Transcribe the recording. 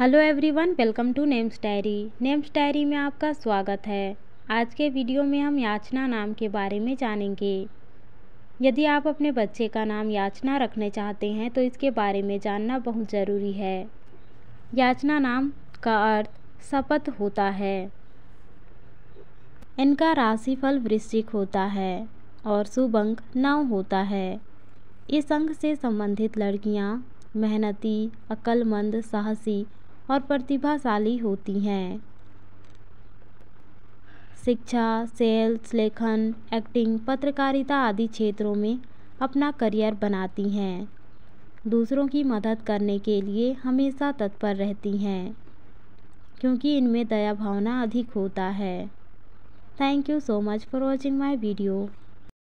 hello everyone welcome to names diary names diary में आपका स्वागत है आज के वीडियो में हम याचना नाम के बारे में जानेंगे यदि आप अपने बच्चे का नाम याचना रखने चाहते हैं तो इसके बारे में जानना बहुत ज़रूरी है याचना नाम का अर्थ शपथ होता है इनका राशिफल वृश्चिक होता है और शुभ अंक नौ होता है इस अंक से संबंधित लड़कियाँ मेहनती अक्लमंद साहसी और प्रतिभाशाली होती हैं शिक्षा सेल्स लेखन एक्टिंग पत्रकारिता आदि क्षेत्रों में अपना करियर बनाती हैं दूसरों की मदद करने के लिए हमेशा तत्पर रहती हैं क्योंकि इनमें दया भावना अधिक होता है thank you so much for watching my video